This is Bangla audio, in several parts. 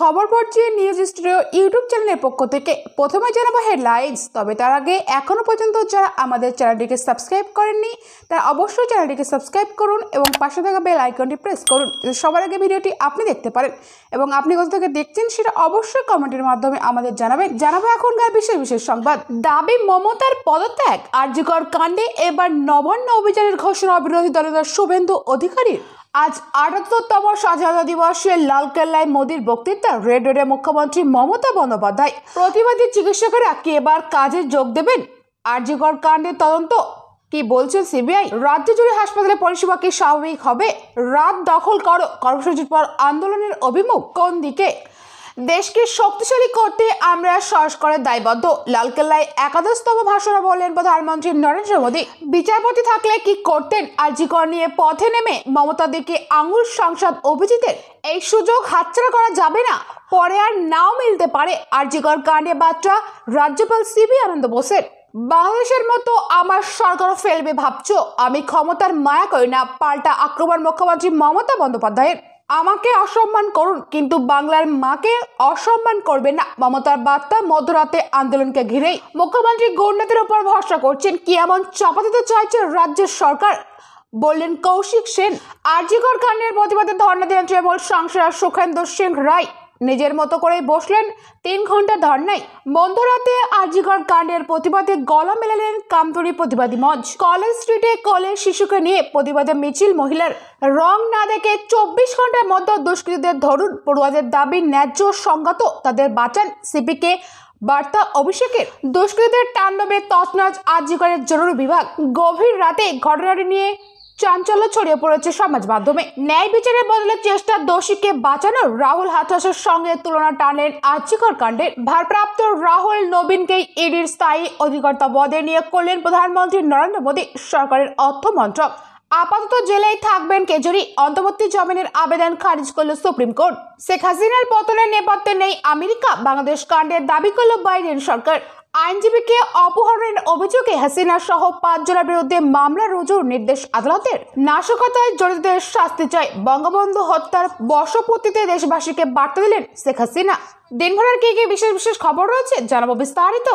খবর পড়ছে নিউজ স্টুডিও ইউটিউব চ্যানেলের পক্ষ থেকে প্রথমে জানাবো হেডলাইন্স তবে তার আগে এখনও পর্যন্ত যারা আমাদের চ্যানেলটিকে সাবস্ক্রাইব করেননি তারা অবশ্যই চ্যানেলটিকে সাবস্ক্রাইব করুন এবং পাশে থাকা বেল আইকনটি প্রেস করুন সবার আগে ভিডিওটি আপনি দেখতে পারেন এবং আপনি কোথা থেকে দেখছেন সেটা অবশ্যই কমেন্টের মাধ্যমে আমাদের জানাবেন জানাবো এখনকার বিশেষ বিশেষ সংবাদ দাবি মমতার পদত্যাগ আর্যকর কাণ্ডে এবার নবান্ন অভিযানের ঘোষণা বিরোধী দলের শুভেন্দু অধিকারীর আজ আটাত্তরতম স্বাধীনতা দিবসে লালকেল্লায় মোদীর বক্তৃতা রেড রোডে মুখ্যমন্ত্রী মমতা বন্দ্যোপাধ্যায় প্রতিবাদী চিকিৎসকেরা কি এবার কাজে যোগ দেবেন আর্যগর কাণ্ডের তদন্ত কি বলছেন সিবিআই রাজ্য জুড়ে হাসপাতালে পরিষেবা কি স্বাভাবিক হবে রাত দখল করো কর্মসূচির পর আন্দোলনের অভিমুখ কোন দিকে দেশকে শক্তিশালী করতে আমরা সংস্কারের দায়বদ্ধ লালকেল্লায় একাদশতম ভাষণে বললেন প্রধানমন্ত্রী নরেন্দ্র মোদী বিচারপতি থাকলে কি করতেন আর নিয়ে পথে নেমে মমতাদিকে আঙুল সংসদ অভিজিতের এই সুযোগ হাতছাড়া করা যাবে না পরে আর নাও মিলতে পারে আর্জিকর কাণ্ডে বার্তা রাজ্যপাল সিবি আনন্দ বোসের বাংলাদেশের মতো আমার সরকারও ফেলবে ভাবছো আমি ক্ষমতার মায়া করি না পাল্টা আক্রমণ মুখ্যমন্ত্রী মমতা বন্দ্যোপাধ্যায়ের আমাকে অসম্মান করুন কিন্তু বাংলার মাকে অসম্মান করবে না মমতার বার্তা মধ্যরাতে আন্দোলনকে ঘিরেই মুখ্যমন্ত্রী গৌরনাথের উপর ভরসা করছেন কি এমন চাপা দিতে চাইছে রাজ্যের সরকার বললেন কৌশিক সেন আরজিকর কাণ্ডের প্রতিবাদে ধর্ণা দিলেন তৃণমূল সাংসদ সুখেন্দ্র সিং রায় নিজের মতো করে বসলেন তিন ঘন্টা ধর্নায় বন্ধরাতে আরজিকর কাণ্ডের প্রতিবাদে গলা মেলালেন কামতরি প্রতিবাদী মঞ্চ কলেজ স্ট্রিটে কলেজ শিশুকে নিয়ে প্রতিবাদে মিছিল মহিলার রং না দেখে চব্বিশ ঘন্টার মধ্যে দুষ্কৃতীদের ধরুন পড়ুয়াদের দাবি ন্যায্য সংগত তাদের বাঁচান সিপিকে বার্তা অভিষেকের দুষ্কৃতীদের তাণ্ডবে তৎনাজ আরজিকরের জরুরি বিভাগ গভীর রাতে ঘটনাটি নিয়ে চাঞ্চল্য ছড়িয়ে পড়েছে সমাজ মাধ্যমে ন্যায় বিচারের বদলে চেষ্টা দোষীকে বাঁচানো রাহুল হাথরাসের সঙ্গে তুলনা টানেন আর্চিকর কাণ্ডের ভারপ্রাপ্ত রাহুল নবীনকে ইডির স্থায়ী অধিকর্তা পদে নিয়োগ করলেন প্রধানমন্ত্রী নরেন্দ্র মোদী সরকারের অর্থ মন্ত্রক আপাতত জেলেই থাকবেন কেজরি অন্তর্বর্তী জমিনের আবেদন খারিজ করল সুপ্রিম কোর্ট শেখ হাসিনার পতনের নেপথ্যে নেই আমেরিকা বাংলাদেশ কাণ্ডের দাবি করল বাইডেন সরকার আইনজীবীকে অপহরণের অভিযোগে হাসিনা সহ পাঁচজনের বিরুদ্ধে মামলা রুজুর নির্দেশ আদালতের নাশকতায় জড়িতদের শাস্তি চাই বঙ্গবন্ধু হত্যার বর্ষপূর্তিতে দেশবাসীকে বার্তা দিলেন শেখ হাসিনা দিনভরের কি কি বিশেষ বিশেষ খবর রয়েছে জানাবো বিস্তারিত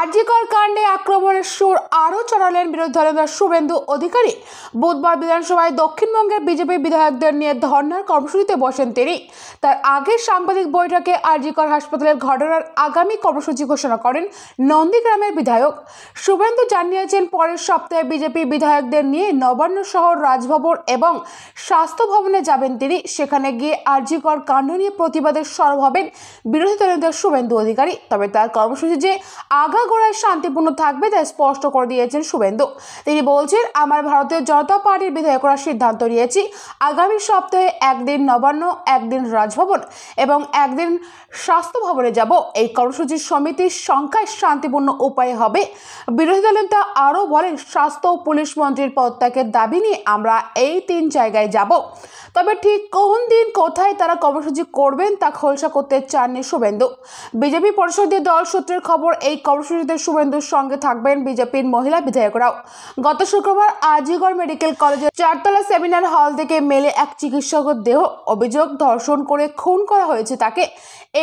আরজিকর কাণ্ডে আক্রমণের সুর আরও চড়ালেন বিরোধী দলের শুভেন্দু অধিকারী বুধবার বিধানসভায় দক্ষিণবঙ্গের বিজেপি বিধায়কদের নিয়ে ধর্নার কর্মসূচিতে বসেন তিনি তার আগের সাংবাদিক বৈঠকে আরজিকর হাসপাতালের ঘটনার আগামী কর্মসূচি ঘোষণা করেন নন্দীগ্রামের বিধায়ক শুভেন্দু জানিয়েছেন পরের সপ্তাহে বিজেপি বিধায়কদের নিয়ে নবান্ন শহর রাজভবন এবং স্বাস্থ্য ভবনে যাবেন তিনি সেখানে গিয়ে আরজিকর কাণ্ড নিয়ে প্রতিবাদের সরব হবেন বিরোধী দলের শুভেন্দু অধিকারী তবে তার কর্মসূচি যে আগ আগাগোড়ায় শান্তিপূর্ণ থাকবে তা স্পষ্ট করে দিয়েছেন শুভেন্দু তিনি বলছেন আমার ভারতীয় জনতা পার্টির বিধায়করা সিদ্ধান্ত নিয়েছি আগামী সপ্তাহে একদিন নবান্ন একদিন রাজভবন এবং একদিন স্বাস্থ্য ভবনে যাব এই কর্মসূচি সমিতির সংখ্যায় শান্তিপূর্ণ উপায় হবে বিরোধী দল নেতা আরও বলেন স্বাস্থ্য ও পুলিশ মন্ত্রীর পদত্যাগের দাবি নিয়ে আমরা এই তিন জায়গায় যাব তবে ঠিক কোন দিন কোথায় তারা কর্মসূচি করবেন তা খোলসা করতে চাননি শুভেন্দু বিজেপি পরিষদীয় দল সূত্রের খবর এই কর্ম কর্মসূচিতে শুভেন্দুর সঙ্গে থাকবেন বিজেপির মহিলা বিধায়করাও গত শুক্রবার আজিগড় মেডিকেল কলেজের চারতলা সেমিনার হল থেকে মেলে এক চিকিৎসকের দেহ অভিযোগ ধর্ষণ করে খুন করা হয়েছে তাকে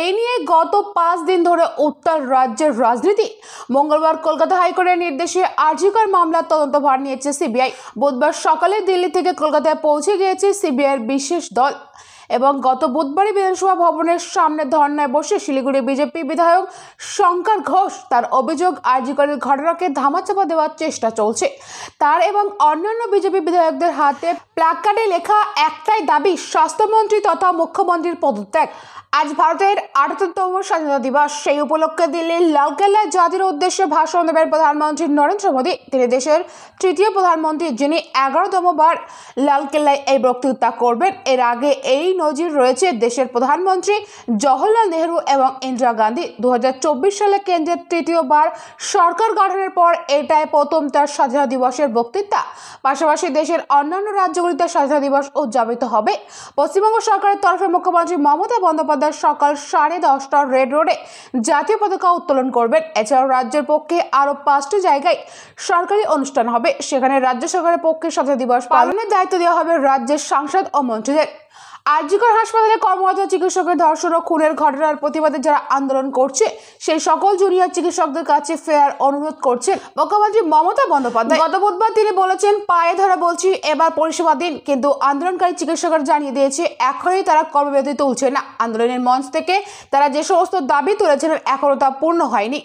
এই নিয়ে গত পাঁচ দিন ধরে উত্তর রাজ্যের রাজনীতি মঙ্গলবার কলকাতা হাইকোর্টের নির্দেশে আর্জিকর মামলার তদন্তভার নিয়েছে সিবিআই বুধবার সকালে দিল্লি থেকে কলকাতায় পৌঁছে গিয়েছে সিবিআইয়ের বিশেষ দল এবং গত বুধবারই বিধানসভা ভবনের সামনে ধর্নায় বসে শিলিগুড়ি বিজেপি বিধায়ক শঙ্কর ঘোষ তার অভিযোগ করে ঘটনাকে ধামাচাপা দেওয়ার চেষ্টা চলছে তার এবং অন্যান্য বিজেপি বিধায়কদের হাতে প্লাকার্ডে লেখা একটাই দাবি স্বাস্থ্যমন্ত্রী তথা মুখ্যমন্ত্রীর পদত্যাগ আজ ভারতের আটাত্তরতম স্বাধীনতা দিবস সেই উপলক্ষে দিল্লির লালকেল্লায় জাতির উদ্দেশ্যে ভাষণ দেবেন প্রধানমন্ত্রী নরেন্দ্র মোদী তিনি দেশের তৃতীয় প্রধানমন্ত্রী যিনি এগারোতম বার লালকেল্লায় এই বক্তৃতা করবেন এর আগে এই নজির রয়েছে দেশের প্রধানমন্ত্রী জওহরলাল নেহরু এবং ইন্দিরা গান্ধী দু সালে কেন্দ্রের তৃতীয়বার সরকার গঠনের পর এটাই প্রথম তার স্বাধীনতা দিবসের বক্তৃতা পাশাপাশি দেশের অন্যান্য রাজ্যগুলিতে স্বাধীনতা দিবস উদযাপিত হবে পশ্চিমবঙ্গ সরকারের তরফে মুখ্যমন্ত্রী মমতা বন্দ্যোপাধ্যায় মজুমদার সকাল সাড়ে দশটার রেড রোডে জাতীয় পতাকা উত্তোলন করবেন এছাড়াও রাজ্যের পক্ষে আরও পাঁচটি জায়গায় সরকারি অনুষ্ঠান হবে সেখানে রাজ্য সরকারের পক্ষে স্বাধীনতা দিবস পালনের দায়িত্ব দেওয়া হবে রাজ্যের সাংসদ ও মন্ত্রীদের আরজিকর হাসপাতালে কর্মরত চিকিৎসকের ধর্ষণ ও খুনের ঘটনার প্রতিবাদে যারা আন্দোলন করছে সেই সকল জুনিয়র চিকিৎসকদের কাছে ফেয়ার অনুরোধ করছেন মুখ্যমন্ত্রী মমতা বন্দ্যোপাধ্যায় গত বুধবার তিনি বলেছেন পায়ে ধরা বলছি এবার পরিষেবা দিন কিন্তু আন্দোলনকারী চিকিৎসকরা জানিয়ে দিয়েছে এখনই তারা কর্মবিরতি তুলছে না আন্দোলনের মঞ্চ থেকে তারা যে সমস্ত দাবি তুলেছিলেন এখনও তা পূর্ণ হয়নি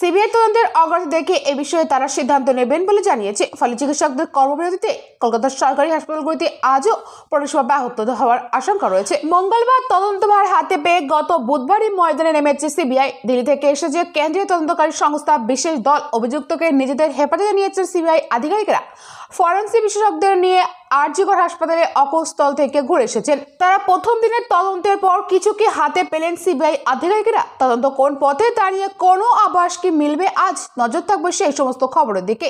সিবিআই তদন্তের অগ্রাধি দেখে এ বিষয়ে তারা সিদ্ধান্ত নেবেন বলে জানিয়েছে ফলে চিকিৎসকদের কর্মবিরতিতে কলকাতার সরকারি হাসপাতালগুলিতে আজও পরিষেবা ব্যাহত হওয়ার আশঙ্কা রয়েছে মঙ্গলবার তদন্তভার হাতে পেয়ে গত বুধবারই ময়দানে নেমেছে সিবিআই দিল্লি থেকে এসেছে কেন্দ্রীয় তদন্তকারী সংস্থা বিশেষ দল অভিযুক্তকে নিজেদের হেফাজতে নিয়েছে সিবিআই আধিকারিকরা ফরেন্সিক বিশেষজ্ঞদের নিয়ে আরজিগড় হাসপাতালে অকস্থল থেকে ঘুরে এসেছেন তারা প্রথম দিনের তদন্তের পর কিছু কি হাতে পেলেন সিবিআই আধিকারিকরা তদন্ত কোন পথে দাঁড়িয়ে কোনো আভাস কি মিলবে আজ নজর থাকবে সেই সমস্ত খবরের দিকে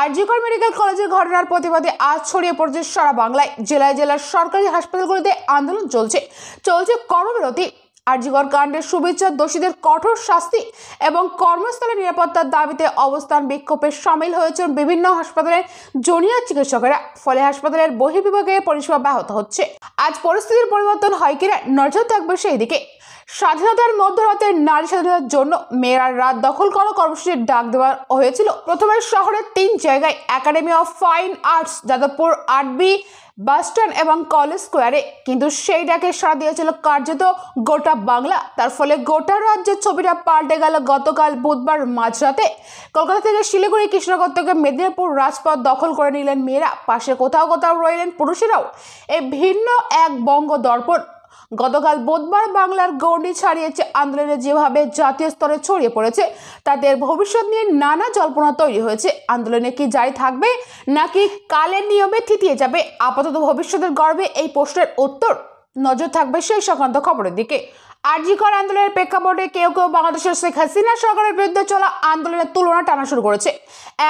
আরজিগড় মেডিকেল কলেজের ঘটনার প্রতিবাদে আজ ছড়িয়ে পড়ছে সারা বাংলায় জেলায় জেলার সরকারি হাসপাতালগুলিতে আন্দোলন চলছে চলছে কর্মবিরতি আরজিগর কাণ্ডের শুভেচ্ছা দোষীদের কঠোর শাস্তি এবং কর্মস্থলে নিরাপত্তার দাবিতে অবস্থান বিক্ষোভে সামিল হয়েছেন বিভিন্ন হাসপাতালের জুনিয়র চিকিৎসকেরা ফলে হাসপাতালের বহির্বিভাগে পরিষেবা ব্যাহত হচ্ছে আজ পরিস্থিতির পরিবর্তন হয় কিনা নজর থাকবে সেই দিকে স্বাধীনতার মধ্যরাতে নারী স্বাধীনতার জন্য মেয়েরা রাত দখল করা কর্মসূচির ডাক দেওয়া হয়েছিল প্রথমে শহরের তিন জায়গায় academy of fine arts Jadavpur আরবি বাসস্ট্যান্ড এবং কলেজ স্কোয়ারে কিন্তু সেই ডাকে সাড়া দিয়েছিল কার্যত গোটা বাংলা তার ফলে গোটা রাজ্যের ছবিটা পাল্টে গেল গতকাল বুধবার মাঝরাতে কলকাতা থেকে শিলিগুড়ি কৃষ্ণনগর থেকে মেদিনীপুর রাজপথ দখল করে নিলেন মেয়েরা পাশে কোথাও কোথাও রইলেন পুরুষেরাও এই ভিন্ন এক বঙ্গ দর্পণ গতকাল বুধবার বাংলার গণ্ডি ছাড়িয়েছে আন্দোলনে যেভাবে জাতীয় স্তরে ছড়িয়ে পড়েছে তাদের ভবিষ্যৎ নিয়ে নানা জল্পনা তৈরি হয়েছে আন্দোলনে কি জারি থাকবে নাকি কালের নিয়মে থিতিয়ে যাবে আপাতত ভবিষ্যতের গর্বে এই প্রশ্নের উত্তর নজর থাকবে সেই সংক্রান্ত খবরের দিকে আরজিকর আন্দোলনের প্রেক্ষাপটে কেউ কেউ বাংলাদেশের শেখ হাসিনা সরকারের বিরুদ্ধে চলা আন্দোলনের তুলনা টানা শুরু করেছে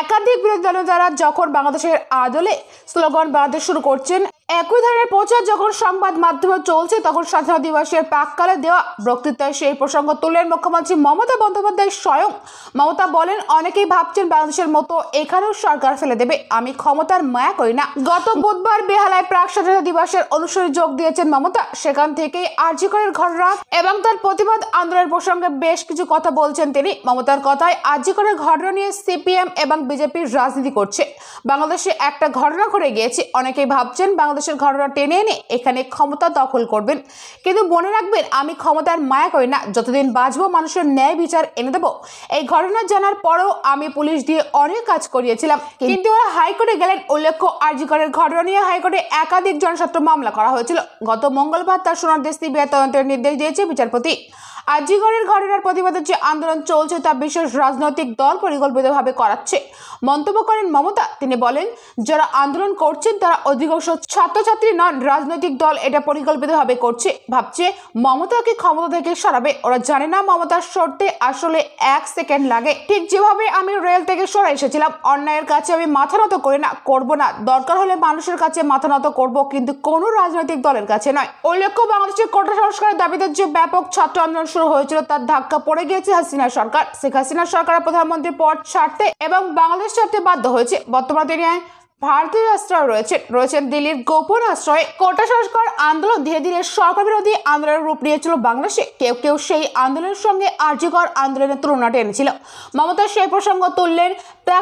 একাধিক বিরোধী দলের দ্বারা যখন বাংলাদেশের আদলে স্লোগান বাড়াতে শুরু করছেন একই ধরনের প্রচার যখন সংবাদ মাধ্যমে চলছে তখন স্বাধীনতা দিবসের প্রাককালে দেওয়া বক্তৃতায় সেই প্রসঙ্গ তুললেন মুখ্যমন্ত্রী মমতা বন্দ্যোপাধ্যায় স্বয়ং মমতা বলেন অনেকেই ভাবছেন বাংলাদেশের মতো এখানেও সরকার ফেলে দেবে আমি ক্ষমতার মায়া করি না গত বুধবার বেহালায় প্রাক স্বাধীনতা দিবসের অনুষ্ঠানে যোগ দিয়েছেন মমতা সেখান থেকেই আর্যিকরের ঘটনা এবং তার প্রতিবাদ আন্দোলনের প্রসঙ্গে বেশ কিছু কথা বলছেন তিনি মমতার কথায় আর্যিকরের ঘটনা নিয়ে সিপিএম এবং বিজেপির রাজনীতি করছে বাংলাদেশে একটা ঘটনা ঘটে গিয়েছে অনেকেই ভাবছেন বাংলাদেশ সমাবেশের ঘটনা টেনে এনে এখানে ক্ষমতা দখল করবেন কিন্তু মনে রাখবেন আমি ক্ষমতার মায়া করি না যতদিন বাঁচবো মানুষের ন্যায় বিচার এনে দেবো এই ঘটনা জানার পরেও আমি পুলিশ দিয়ে অনেক কাজ করিয়েছিলাম কিন্তু ওরা হাইকোর্টে গেলেন উল্লেখ্য আরজিকরের ঘটনা নিয়ে হাইকোর্টে একাধিক জনস্বার্থ মামলা করা হয়েছিল গত মঙ্গলবার তার সোনার দেশ তদন্তের নির্দেশ দিয়েছে বিচারপতি আজিগড়ের ঘটনার প্রতিবাদে যে আন্দোলন চলছে তা বিশেষ রাজনৈতিক দল পরিকল্পিতভাবে করাচ্ছে মন্তব্য করেন মমতা তিনি বলেন যারা আন্দোলন করছেন তারা অধিকাংশ ছাত্রছাত্রী নন রাজনৈতিক দল এটা পরিকল্পিতভাবে করছে ভাবছে মমতাকে ক্ষমতা থেকে সরাবে ওরা জানে না মমতার সরতে আসলে এক সেকেন্ড লাগে ঠিক যেভাবে আমি রেল থেকে সরে এসেছিলাম অন্যায়ের কাছে আমি মাথা নত করে না করব না দরকার হলে মানুষের কাছে মাথা নত করব কিন্তু কোনো রাজনৈতিক দলের কাছে নয় উল্লেখ্য বাংলাদেশের কোটা সংস্কারের দাবিতে যে ব্যাপক ছাত্র আন্দোলন শুরু হয়েছিল তার ধাক্কা পড়ে গিয়েছে হাসিনা সরকার শেখ হাসিনা সরকার প্রধানমন্ত্রী পদ ছাড়তে এবং বাংলাদেশ ছাড়তে বাধ্য হয়েছে বর্তমানে তিনি ভারতীয় আশ্রয় রয়েছে রয়েছেন দিল্লির গোপন আশ্রয়ে কোটা সংস্কার আন্দোলন ধীরে ধীরে সরকার বিরোধী আন্দোলনের রূপ নিয়েছিল বাংলাদেশে কেউ কেউ সেই আন্দোলনের সঙ্গে আর্যকর আন্দোলনের তুলনাটা এনেছিল মমতা সেই প্রসঙ্গ তুললেন তো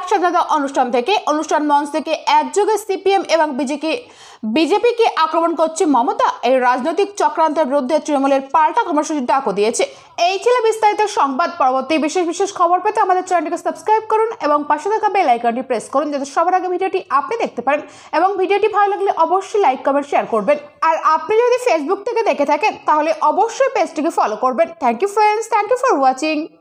অনুষ্ঠান থেকে অনুষ্ঠান মঞ্চ থেকে একযোগে সিপিএম এবং বিজেপি বিজেপিকে আক্রমণ করছে মমতা এই রাজনৈতিক চক্রান্তের বিরুদ্ধে তৃণমূলের পাল্টা কর্মসূচি ডাক দিয়েছে এই ছিল বিস্তারিত সংবাদ পরবর্তী বিশেষ বিশেষ খবর পেতে আমাদের চ্যানেলটিকে সাবস্ক্রাইব করুন এবং পাশে থাকা বেল আইকনটি প্রেস করুন যাতে সবার আগে ভিডিওটি আপনি দেখতে পারেন এবং ভিডিওটি ভালো লাগলে অবশ্যই লাইক কমেন্ট শেয়ার করবেন আর আপনি যদি ফেসবুক থেকে দেখে থাকেন তাহলে অবশ্যই পেজটিকে ফলো করবেন thank you friends thank you for watching